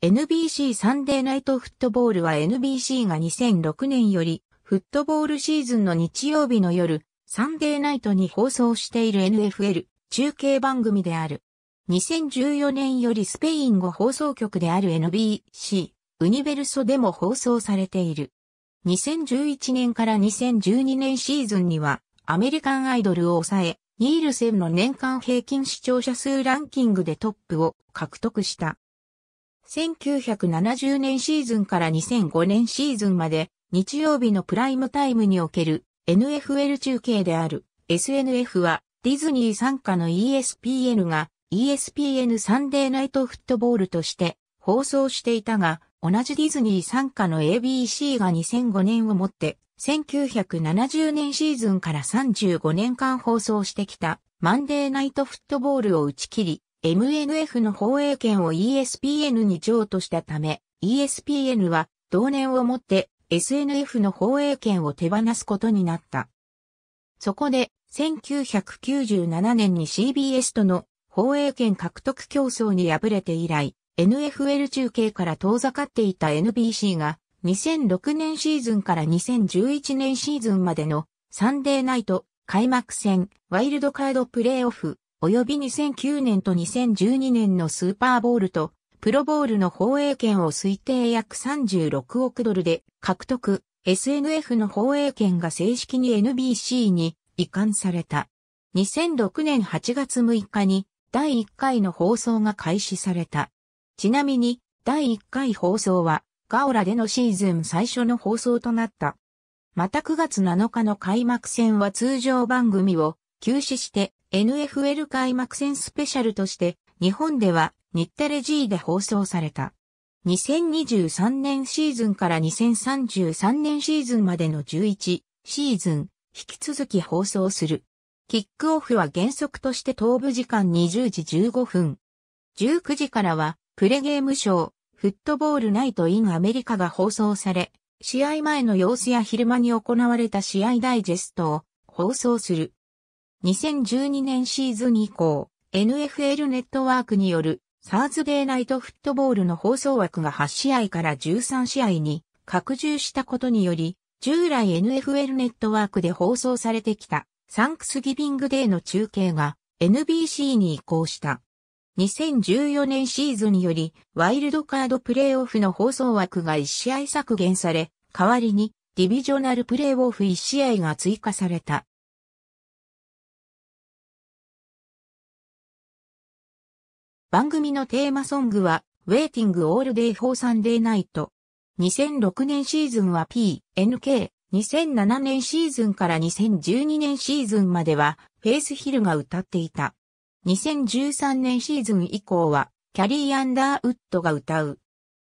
NBC サンデーナイトフットボールは NBC が2006年よりフットボールシーズンの日曜日の夜サンデーナイトに放送している NFL 中継番組である。2014年よりスペイン語放送局である NBC ウニベルソでも放送されている。2011年から2012年シーズンにはアメリカンアイドルを抑え、ニールセンの年間平均視聴者数ランキングでトップを獲得した。1970年シーズンから2005年シーズンまで日曜日のプライムタイムにおける NFL 中継である SNF はディズニー傘下の ESPN が ESPN サンデーナイトフットボールとして放送していたが、同じディズニー傘下の ABC が2005年をもって、1970年シーズンから35年間放送してきたマンデーナイトフットボールを打ち切り、MNF の放映権を ESPN に譲渡したため、ESPN は同年をもって SNF の放映権を手放すことになった。そこで、1997年に CBS との放映権獲得競争に敗れて以来、NFL 中継から遠ざかっていた NBC が、2006年シーズンから2011年シーズンまでのサンデーナイト開幕戦ワイルドカードプレイオフ及び2009年と2012年のスーパーボールと、プロボールの放映権を推定約36億ドルで獲得、SNF の放映権が正式に NBC に移管された。2006年8月6日に第1回の放送が開始された。ちなみに第1回放送はガオラでのシーズン最初の放送となった。また9月7日の開幕戦は通常番組を休止して NFL 開幕戦スペシャルとして日本では日テレ G で放送された。2023年シーズンから2033年シーズンまでの11シーズン引き続き放送する。キックオフは原則として東部時間20時15分。19時からはプレゲームショー、フットボールナイトインアメリカが放送され、試合前の様子や昼間に行われた試合ダイジェストを放送する。2012年シーズン以降、NFL ネットワークによるサーズデーナイトフットボールの放送枠が8試合から13試合に拡充したことにより、従来 NFL ネットワークで放送されてきたサンクスギビングデーの中継が NBC に移行した。2014年シーズンによりワイルドカードプレイオフの放送枠が1試合削減され、代わりにディビジョナルプレイオフ1試合が追加された。番組のテーマソングは、Waiting All Day for Sunday Night。2006年シーズンは PNK、2007年シーズンから2012年シーズンまでは、フェイスヒルが歌っていた。2013年シーズン以降は、キャリー・アンダーウッドが歌う。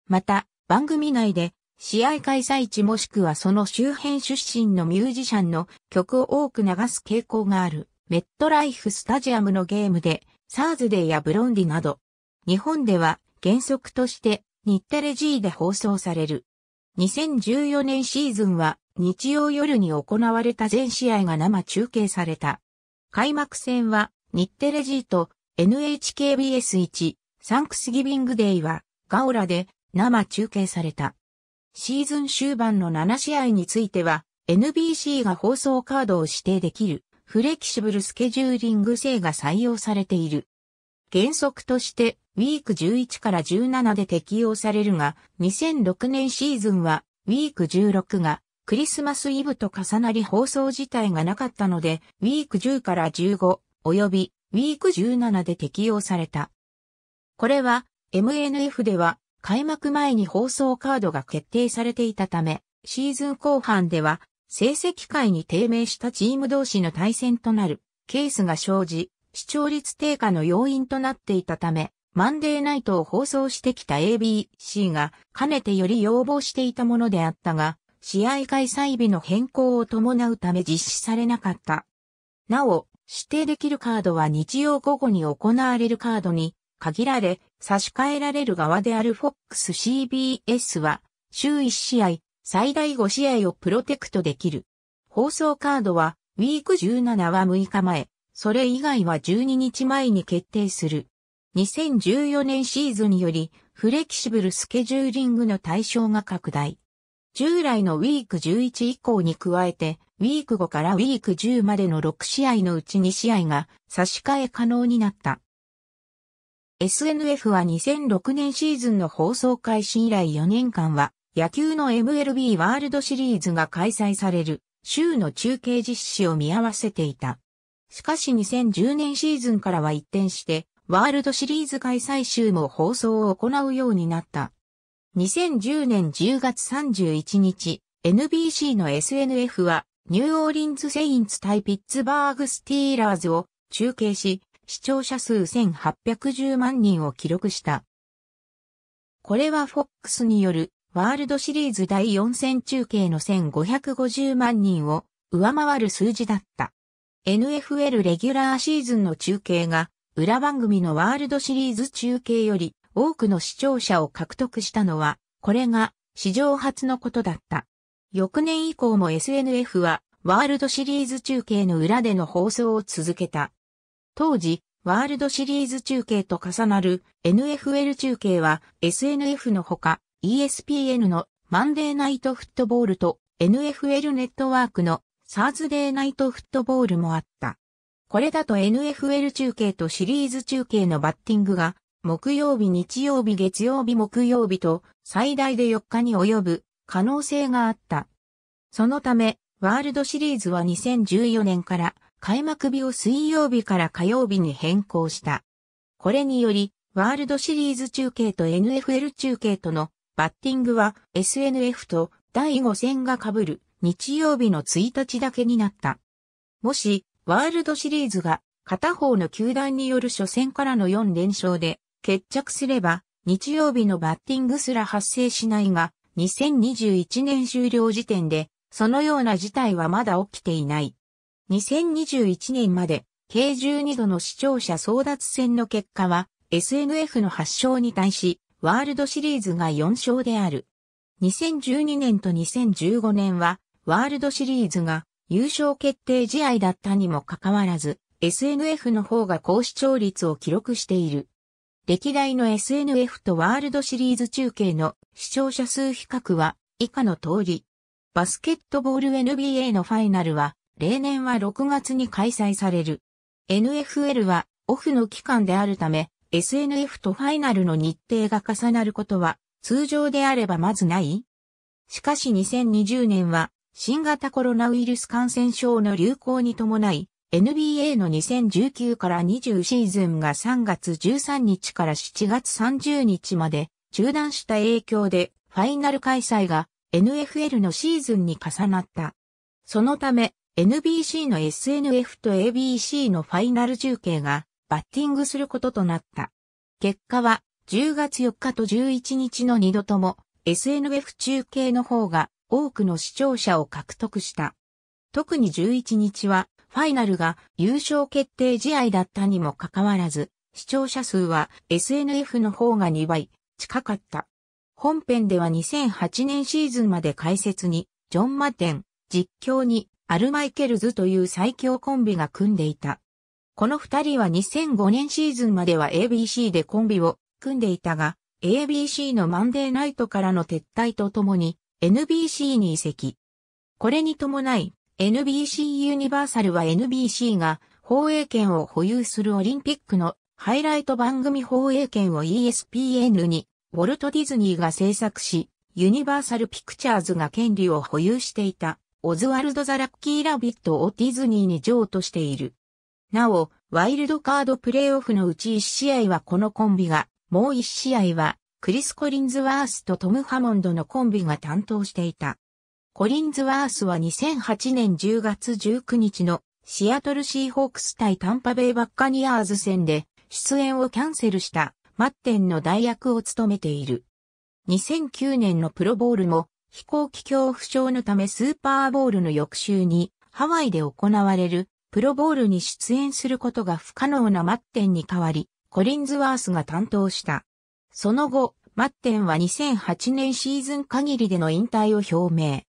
また、番組内で、試合開催地もしくはその周辺出身のミュージシャンの曲を多く流す傾向がある、メットライフスタジアムのゲームで、サーズデーやブロンディなど、日本では原則として日テレ G で放送される。2014年シーズンは日曜夜に行われた全試合が生中継された。開幕戦は日テレ G と NHKBS1 サンクスギビングデイはガオラで生中継された。シーズン終盤の7試合については NBC が放送カードを指定できる。フレキシブルスケジューリング制が採用されている。原則として、ウィーク11から17で適用されるが、2006年シーズンは、ウィーク16が、クリスマスイブと重なり放送自体がなかったので、ウィーク10から15、及び、ウィーク17で適用された。これは、MNF では、開幕前に放送カードが決定されていたため、シーズン後半では成績会に低迷したチーム同士の対戦となるケースが生じ、視聴率低下の要因となっていたため、マンデーナイトを放送してきた ABC が、かねてより要望していたものであったが、試合開催日の変更を伴うため実施されなかった。なお、指定できるカードは日曜午後に行われるカードに限られ、差し替えられる側である FOX CBS は、週1試合、最大5試合をプロテクトできる。放送カードは、ウィーク17は6日前、それ以外は12日前に決定する。2014年シーズンにより、フレキシブルスケジューリングの対象が拡大。従来のウィーク11以降に加えて、ウィーク5からウィーク10までの6試合のうち2試合が差し替え可能になった。SNF は2006年シーズンの放送開始以来4年間は野球の MLB ワールドシリーズが開催される週の中継実施を見合わせていた。しかし2010年シーズンからは一転して、ワールドシリーズ開催週も放送を行うようになった。2010年10月31日、NBC の SNF は、ニューオーリンズ・セインツ対ピッツバーグ・スティーラーズを中継し、視聴者数1810万人を記録した。これは FOX によるワールドシリーズ第4戦中継の1550万人を上回る数字だった。NFL レギュラーシーズンの中継が裏番組のワールドシリーズ中継より多くの視聴者を獲得したのは、これが史上初のことだった。翌年以降も SNF はワールドシリーズ中継の裏での放送を続けた。当時、ワールドシリーズ中継と重なる NFL 中継は SNF のほか ESPN のマンデーナイトフットボールと NFL ネットワークのサーズデーナイトフットボールもあった。これだと NFL 中継とシリーズ中継のバッティングが木曜日、日曜日、月曜日、木曜日と最大で4日に及ぶ可能性があった。そのため、ワールドシリーズは2014年から開幕日を水曜日から火曜日に変更した。これにより、ワールドシリーズ中継と NFL 中継とのバッティングは SNF と第5戦が被る日曜日の1日だけになった。もし、ワールドシリーズが片方の球団による初戦からの4連勝で決着すれば、日曜日のバッティングすら発生しないが、2021年終了時点で、そのような事態はまだ起きていない。2021年まで、計12度の視聴者争奪戦の結果は、SNF の発祥に対し、ワールドシリーズが4勝である。2012年と2015年は、ワールドシリーズが優勝決定試合だったにもかかわらず、SNF の方が高視聴率を記録している。歴代の SNF とワールドシリーズ中継の視聴者数比較は以下の通り。バスケットボール NBA のファイナルは例年は6月に開催される。NFL はオフの期間であるため SNF とファイナルの日程が重なることは通常であればまずないしかし2020年は新型コロナウイルス感染症の流行に伴い NBA の2019から20シーズンが3月13日から7月30日まで中断した影響でファイナル開催が NFL のシーズンに重なった。そのため NBC の SNF と ABC のファイナル中継がバッティングすることとなった。結果は、10月4日と11日の2度とも、SNF 中継の方が多くの視聴者を獲得した。特に11日は、ファイナルが優勝決定試合だったにもかかわらず、視聴者数は SNF の方が2倍近かった。本編では2008年シーズンまで解説に、ジョン・マテン、実況に、アルマイケルズという最強コンビが組んでいた。この二人は2005年シーズンまでは ABC でコンビを組んでいたが、ABC のマンデーナイトからの撤退とともに NBC に移籍。これに伴い、NBC ユニバーサルは NBC が放映権を保有するオリンピックのハイライト番組放映権を ESPN にウォルト・ディズニーが制作し、ユニバーサル・ピクチャーズが権利を保有していたオズワルド・ザ・ラッキー・ラビットをディズニーに譲渡している。なお、ワイルドカードプレイオフのうち1試合はこのコンビが、もう1試合は、クリス・コリンズワースとトム・ハモンドのコンビが担当していた。コリンズワースは2008年10月19日のシアトルシーホークス対タンパベイバッカニアーズ戦で出演をキャンセルしたマッテンの代役を務めている。2009年のプロボールも飛行機恐怖症のためスーパーボールの翌週にハワイで行われるプロボールに出演することが不可能なマッテンに代わり、コリンズワースが担当した。その後、マッテンは2008年シーズン限りでの引退を表明。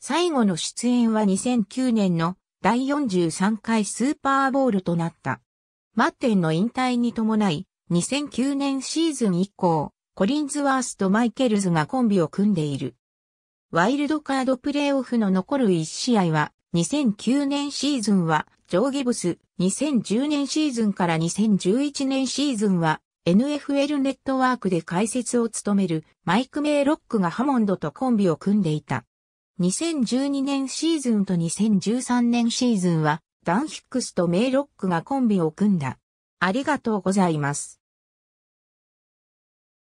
最後の出演は2009年の第43回スーパーボールとなった。マッテンの引退に伴い、2009年シーズン以降、コリンズワースとマイケルズがコンビを組んでいる。ワイルドカードプレイオフの残る1試合は、2009年シーズンはジョー・ギブス、2010年シーズンから2011年シーズンは、NFL ネットワークで解説を務めるマイク・メイ・ロックがハモンドとコンビを組んでいた。2012年シーズンと2013年シーズンは、ダン・ヒックスとメイ・ロックがコンビを組んだ。ありがとうございます。